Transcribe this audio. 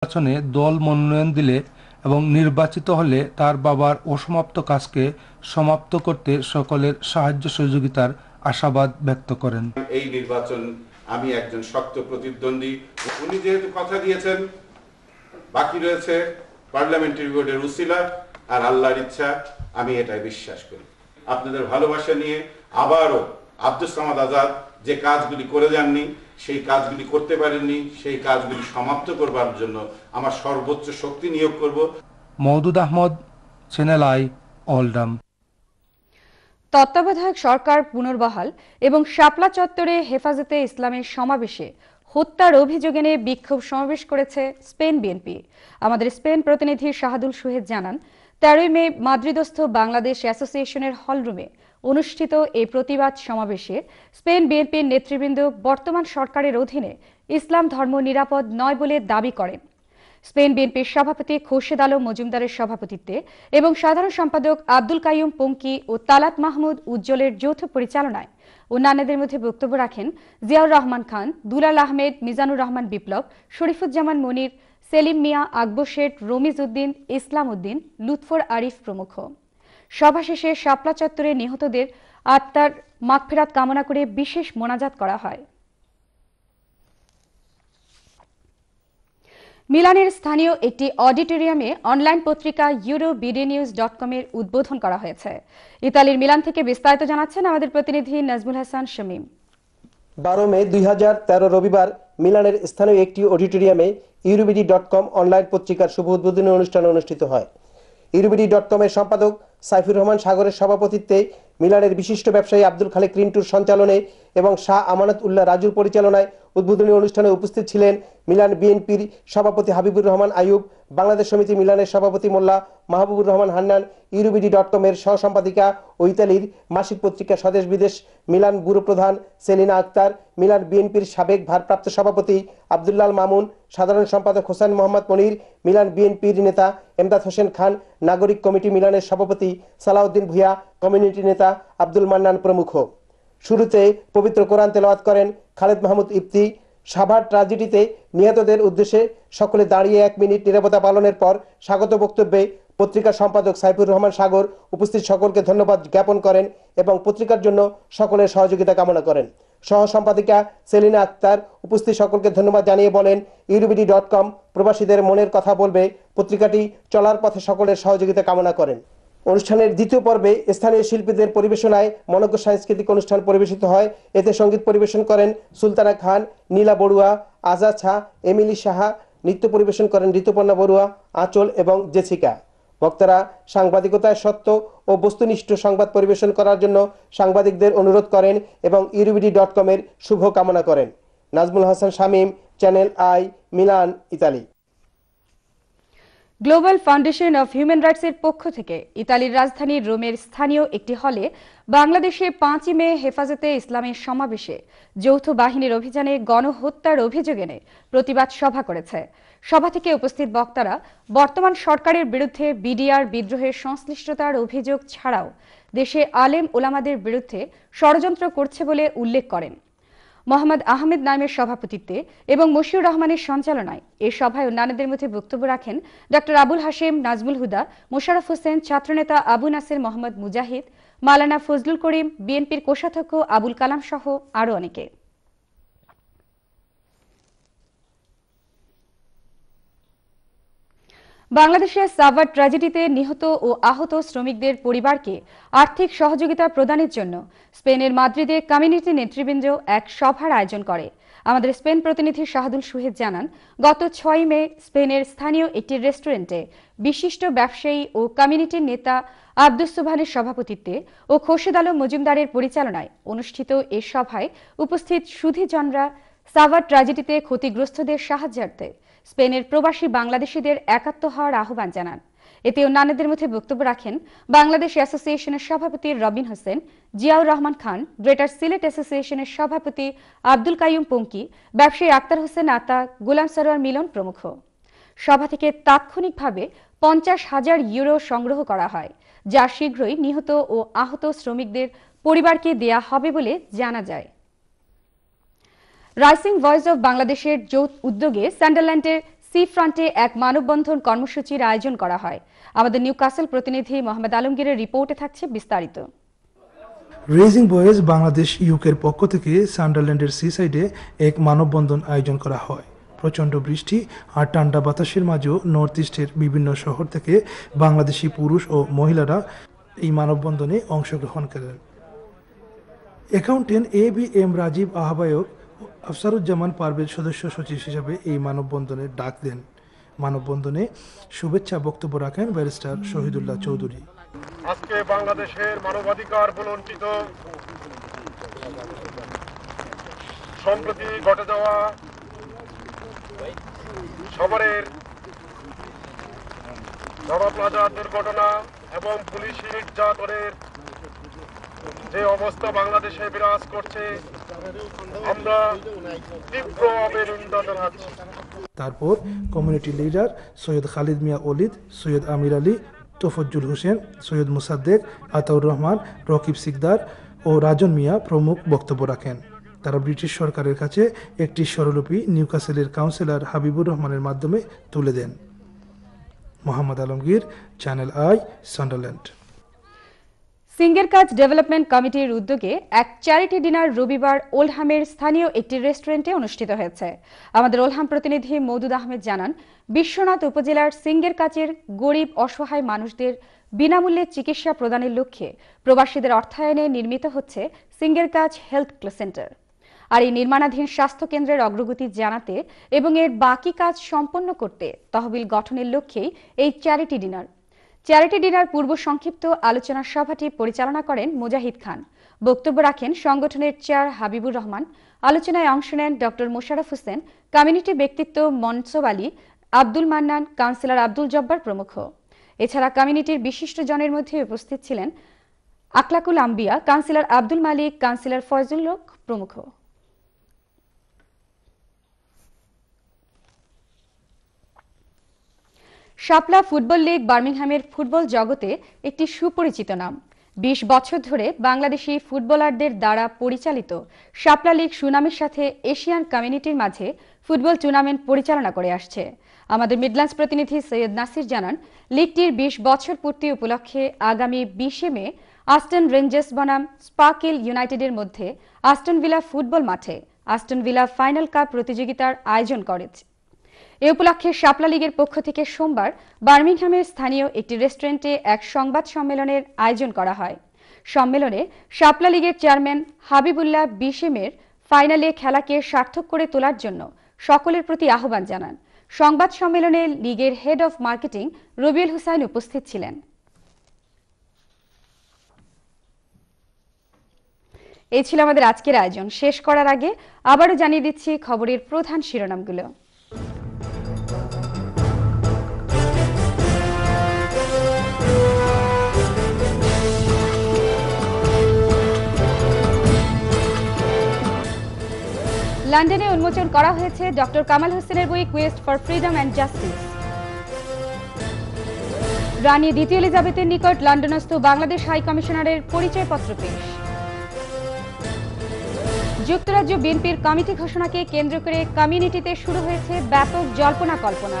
নির্বাচনে দল মনোনয়ন দিলে এবং নির্বাচিত হলে তার বাবার অসমাপ্ত কাজকে সমাপ্ত করতে সকলের সাহায্য সহযোগিতার আশাবাদ ব্যক্ত করেন এই নির্বাচন আমি একজন শক্ত প্রতিদ্বন্দ্বী উনি যেহেতু কথা দিয়েছেন বাকি রয়েছে পার্লামেন্টারি বোর্ডের উসিলা আর আল্লাহর ইচ্ছা আমি এটাই বিশ্বাস করি আপনাদের ভালোবাসা নিয়ে আবারও আব্দুল সামাদ আজাদ যে কাজগুলি করে যাননি সেই কাজগুলি করতে পারেননি সেই কাজগুলি সমাপ্ত করবার জন্য আমার সর্বোচ্চ শক্তি নিয়োগ করব মওদুদ আহমদ সেনালাই অলডাম তত্ত্বাবধায়ক সরকার পুনর্বহাল এবং শাপলা চত্বরে হেফাজতে ইসলামের সমাবেশে হত্যার অভিযোগ এনে বিক্ষোভ সমাবেশ করেছে স্পেন বিএনপি আমাদের স্পেন প্রতিনিধি শাহাদুল সুহেদ জানান তেরোই মে মাদ্রিদস্থ বাংলাদেশ অ্যাসোসিয়েশনের হলরুমে অনুষ্ঠিত এই প্রতিবাদ সমাবেশে স্পেন বিএনপির নেতৃবৃন্দ বর্তমান সরকারের অধীনে ইসলাম ধর্ম নিরাপদ নয় বলে দাবি করেন স্পেন বিএনপির সভাপতি খোরশেদ আলম মজুমদারের সভাপতিত্বে এবং সাধারণ সম্পাদক আব্দুল কাইম পঙ্কি ও তালাত মাহমুদ উজ্জ্বলের যৌথ পরিচালনায় অন্যান্যদের মধ্যে বক্তব্য রাখেন জিয়াউর রহমান খান দুলাল আহমেদ মিজানুর রহমান বিপ্লব শরীফুজ্জামান মনির সেলিম মিয়া আকবর শেঠ রমিজ উদ্দিন ইসলাম উদ্দিন লুৎফর আরিফ প্রমুখ সভা শেষে শাপলা চত্বরে নিহতদের আত্মার মাগফেরাত কামনা করে বিশেষ মোনাজাত করা হয় মিলানের স্থানীয় একটি অডিটোরিয়ামে অনলাইন পত্রিকা ইউরো বিডি নিউজ ডট কমের উদ্বোধন করা হয়েছে ইতালির মিলান থেকে বিস্তারিত জানাচ্ছেন আমাদের প্রতিনিধি নাজমুল হাসান শামীম বারো মে দুই রবিবার মিলানের স্থানীয় একটি অডিটোরিয়ামে ইউরোবিডি ডট কম অনলাইন পত্রিকার শুভ উদ্বোধনী অনুষ্ঠান অনুষ্ঠিত হয় ইউরোবিডি ডট কমের সম্পাদক সাইফুর রহমান সাগরের সভাপতিত্বে মিলানের বিশিষ্ট ব্যবসায়ী আব্দুল খালেক রিন্টুর সঞ্চালনে এবং শাহ আমানত উল্লাহ রাজুর পরিচালনায় উদ্বোধনী অনুষ্ঠানে উপস্থিত ছিলেন মিলান বিএনপির সভাপতি হাবিবুর রহমান আয়ুব বাংলাদেশ সমিতি মিলানের সভাপতি মোল্লা মাহবুবুর রহমান হান্নান ইউরোবিডি ডট কমের সহসম্পাদিকা ও ইতালির মাসিক পত্রিকা স্বদেশ বিদেশ মিলান ব্যুরো প্রধান সেলিনা আক্তার মিলান বিএনপির সাবেক ভারপ্রাপ্ত সভাপতি আবদুল্লাল মামুন সাধারণ সম্পাদক হোসেন মোহাম্মদ মনির মিলান বিএনপির নেতা এমদাদ হোসেন খান নাগরিক কমিটি মিলানের সভাপতি সালাউদ্দিন ভুয়া কমিউনিটি নেতা আব্দুল মান্নান প্রমুখ শুরুতে পবিত্র কোরআন তেলাওয়াত করেন খালেদ মাহমুদ ইফতি সাভার ট্রাজেডিতে নিহতদের উদ্দেশ্যে সকলে দাঁড়িয়ে এক মিনিট নিরাপত্তা পালনের পর স্বাগত বক্তব্যে পত্রিকা সম্পাদক সাইফুর রহমান সাগর উপস্থিত সকলকে ধন্যবাদ জ্ঞাপন করেন এবং পত্রিকার জন্য সকলের সহযোগিতা কামনা করেন সহ সম্পাদিকা সেলিনা আক্তার উপস্থিত সকলকে ধন্যবাদ জানিয়ে বলেন ইউরোবিডি ডট কম প্রবাসীদের মনের কথা বলবে পত্রিকাটি চলার পথে সকলের সহযোগিতা কামনা করেন অনুষ্ঠানের দ্বিতীয় পর্বে স্থানীয় শিল্পীদের পরিবেশনায় মনজ্ঞ সাংস্কৃতিক অনুষ্ঠান পরিবেশিত হয় এতে সঙ্গীত পরিবেশন করেন সুলতানা খান নীলা বড়ুয়া আজা ছা এমিলি সাহা নৃত্য পরিবেশন করেন ঋতুপর্ণা বড়ুয়া আঁচল এবং জেসিকা বক্তারা সাংবাদিকতায় সত্য ও বস্তুনিষ্ঠ সংবাদ পরিবেশন করার জন্য সাংবাদিকদের অনুরোধ করেন এবং ইউরুবিডি ডট কমের শুভকামনা করেন Nazmul Hasan Shamim channel I Milan Italy global foundation of human rights এর পক্ষ থেকে ইতালির রাজধানী রোমের স্থানীয় একটি হলে বাংলাদেশে পাঁচই মে হেফাজতে ইসলামের সমাবেশে যৌথ বাহিনীর অভিযানে গণহত্যার অভিযোগ এনে প্রতিবাদ সভা করেছে সভা থেকে উপস্থিত বক্তারা বর্তমান সরকারের বিরুদ্ধে বিডিআর বিদ্রোহের সংশ্লিষ্টতার অভিযোগ ছাড়াও দেশে আলেম ওলামাদের বিরুদ্ধে ষড়যন্ত্র করছে বলে উল্লেখ করেন মোহাম্মদ আহমেদ নাইমের সভাপতিত্বে এবং মশিউর রহমানের সঞ্চালনায় এ সভায় অন্যান্যদের মধ্যে বক্তব্য রাখেন ডক্টর আবুল হাশেম নাজমুল হুদা মোশারফ হোসেন ছাত্রনেতা আবু নাসের মোহাম্মদ মুজাহিদ মালানা ফজলুল করিম বিএনপির কোষাধ্যক্ষ আবুল কালাম সহ আরও অনেকে বাংলাদেশের সাভার ট্র্যাজেডিতে নিহত ও আহত শ্রমিকদের পরিবারকে আর্থিক সহযোগিতা প্রদানের জন্য স্পেনের মাদ্রিদে কমিউনিটি নেতৃবৃন্দ এক সভার আয়োজন করে আমাদের স্পেন প্রতিনিধি শাহাদুল সুহেদ জানান গত ছয় মে স্পেনের স্থানীয় একটি রেস্টুরেন্টে বিশিষ্ট ব্যবসায়ী ও কমিউনিটির নেতা আব্দুস সুবহানের সভাপতিত্বে ও খোরশেদ আলম মজুমদারের পরিচালনায় অনুষ্ঠিত এ সভায় উপস্থিত সুধীজনরা সাভার ট্র্যাজেডিতে ক্ষতিগ্রস্তদের সাহায্যার্থে স্পেনের প্রবাসী বাংলাদেশিদের একাত্ম হওয়ার আহ্বান জানান এতে অন্যান্যদের মধ্যে বক্তব্য রাখেন বাংলাদেশ অ্যাসোসিয়েশনের সভাপতি রবিন হোসেন জিয়াউর রহমান খান গ্রেটার সিলেট অ্যাসোসিয়েশনের সভাপতি আব্দুল কাইম পঙ্কি ব্যবসায়ী আক্তার হোসেন আতা গোলাম সরোয়ার মিলন প্রমুখ সভা থেকে তাৎক্ষণিকভাবে পঞ্চাশ হাজার ইউরো সংগ্রহ করা হয় যা শীঘ্রই নিহত ও আহত শ্রমিকদের পরিবারকে দেয়া হবে বলে জানা যায় রাইসিং ভয়েস অব বাংলাদেশের যৌথ উদ্যোগে স্যান্ডারল্যান্ডের সি ফ্রন্টে এক মানববন্ধন কর্মসূচির আয়োজন করা হয় আমাদের নিউ কাসেল প্রতিনিধি মোহাম্মদ আলমগীরের রিপোর্টে থাকছে বিস্তারিত রেজিং বয়েজ বাংলাদেশ ইউকের পক্ষ থেকে সান্ডারল্যান্ডের সি সাইডে এক মানববন্ধন আয়োজন করা হয় প্রচণ্ড বৃষ্টি আর ঠান্ডা বাতাসের মাঝেও নর্থ ইস্টের বিভিন্ন শহর থেকে বাংলাদেশি পুরুষ ও মহিলারা এই মানববন্ধনে অংশগ্রহণ করেন accountant A B M Rajib আহ্বায়ক আফসারুজ্জামান পারভেজ সদস্য সচিব হিসেবে এই মানববন্ধনে ডাক দেন মানববন্ধনে শুভেচ্ছা বক্তব্য রাখেন ব্যারিস্টার শহীদুল্লাহ চৌধুরী আজকে বাংলাদেশের মানবাধিকার বলঞ্চিত সম্প্রতি ঘটে যাওয়া সবরের নবাব প্লাজার দুর্ঘটনা এবং পুলিশ নির্যাতনের যে অবস্থা বাংলাদেশে বিরাজ করছে তারপর কমিউনিটি লিডার সৈয়দ খালিদ মিয়া অলিদ সৈয়দ আমির আলী তোফজ্জুল হোসেন সৈয়দ মুসাদ্দেক আতাউর রহমান রকিব সিকদার ও রাজন মিয়া প্রমুখ বক্তব্য রাখেন তারা ব্রিটিশ সরকারের কাছে একটি স্বরলিপি নিউকাসেলের কাউন্সিলর হাবিবুর রহমানের মাধ্যমে তুলে দেন Mohammad Alamgir channel I Sunderland সিঙ্গের কাজ ডেভেলপমেন্ট কমিটির উদ্যোগে এক চ্যারিটি ডিনার রবিবার ওলহামের স্থানীয় একটি রেস্টুরেন্টে অনুষ্ঠিত হয়েছে আমাদের ওলহাম প্রতিনিধি মৌদুদ আহমেদ জানান বিশ্বনাথ উপজেলার সিঙ্গের কাচের গরিব অসহায় মানুষদের বিনামূল্যে চিকিৎসা প্রদানের লক্ষ্যে প্রবাসীদের অর্থায়নে নির্মিত হচ্ছে সিঙ্গের কাজ হেলথ সেন্টার আর এই নির্মাণাধীন স্বাস্থ্য কেন্দ্রের অগ্রগতি জানাতে এবং এর বাকি কাজ সম্পন্ন করতে তহবিল গঠনের লক্ষ্যেই এই চ্যারিটি ডিনার চ্যারিটি ডিনার পূর্ব সংক্ষিপ্ত আলোচনা সভাটি পরিচালনা করেন মুজাহিদ খান বক্তব্য রাখেন সংগঠনের চেয়ার হাবিবুর রহমান আলোচনায় অংশ নেন ডক্টর মোশারফ হোসেন কমিউনিটি ব্যক্তিত্ব মনসব আলী আব্দুল মান্নান কাউন্সিলর আব্দুল জব্বার প্রমুখ এছাড়া কমিউনিটির বিশিষ্ট জনের মধ্যে উপস্থিত ছিলেন আকলাকুল আম্বিয়া কাউন্সিলর আব্দুল মালিক কাউন্সিলর ফয়জুল প্রমুখ শাপলা ফুটবল লীগ বার্মিংহামের ফুটবল জগতে একটি সুপরিচিত নাম বিশ বছর ধরে বাংলাদেশি ফুটবলারদের দ্বারা পরিচালিত শাপলা লীগ সুনামের সাথে এশিয়ান কমিউনিটির মাঝে ফুটবল টুর্নামেন্ট পরিচালনা করে আসছে আমাদের মিডল্যান্ডস প্রতিনিধি সৈয়দ নাসির জানান লীগটির বিশ বছর পূর্তি উপলক্ষে আগামী বিশে মে আস্টন রেঞ্জার্স বনাম স্পাকিল ইউনাইটেডের মধ্যে আস্টন ভিলা ফুটবল মাঠে আস্টন ভিলা ফাইনাল কাপ প্রতিযোগিতার আয়োজন করেছে এ উপলক্ষে শাপলা লীগের পক্ষ থেকে সোমবার বার্মিংহামের স্থানীয় একটি রেস্টুরেন্টে এক সংবাদ সম্মেলনের আয়োজন করা হয় সম্মেলনে শাপলা লীগের চেয়ারম্যান হাবিবুল্লাহ বিশেমের ফাইনালে খেলাকে সার্থক করে তোলার জন্য সকলের প্রতি আহ্বান জানান সংবাদ সম্মেলনে লীগের head of marketing Robiul Hussain উপস্থিত ছিলেন এই ছিল আমাদের আজকের আয়োজন শেষ করার আগে আবারও জানিয়ে দিচ্ছি খবরের প্রধান শিরোনামগুলো লন্ডনে উন্মোচন করা হয়েছে ডক্টর কামাল হোসেনের বই quest for freedom and justice রানী দ্বিতীয় এলিজাবেথের নিকট লন্ডনস্থ বাংলাদেশ হাই কমিশনারের পরিচয় পত্র পেশ যুক্তরাজ্য বিএনপির কমিটি ঘোষণাকে কেন্দ্র করে কমিউনিটিতে শুরু হয়েছে ব্যাপক জল্পনা কল্পনা